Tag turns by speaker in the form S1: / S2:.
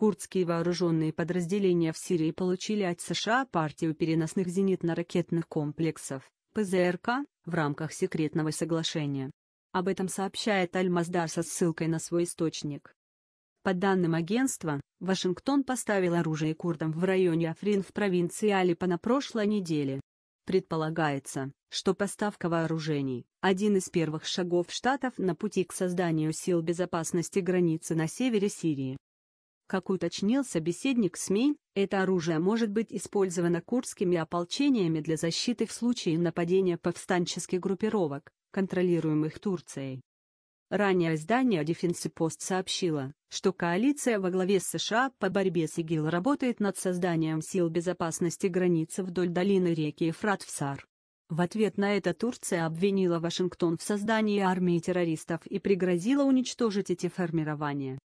S1: Курдские вооруженные подразделения в Сирии получили от США партию переносных зенитно-ракетных комплексов, ПЗРК, в рамках секретного соглашения. Об этом сообщает Аль-Маздар со ссылкой на свой источник. По данным агентства, Вашингтон поставил оружие курдам в районе Африн в провинции Алипа на прошлой неделе. Предполагается, что поставка вооружений – один из первых шагов штатов на пути к созданию сил безопасности границы на севере Сирии. Как уточнил собеседник СМИ, это оружие может быть использовано курдскими ополчениями для защиты в случае нападения повстанческих группировок, контролируемых Турцией. Ранее издание Defense Post сообщило, что коалиция во главе США по борьбе с ИГИЛ работает над созданием сил безопасности границы вдоль долины реки Ефрат в Сар. В ответ на это Турция обвинила Вашингтон в создании армии террористов и пригрозила уничтожить эти формирования.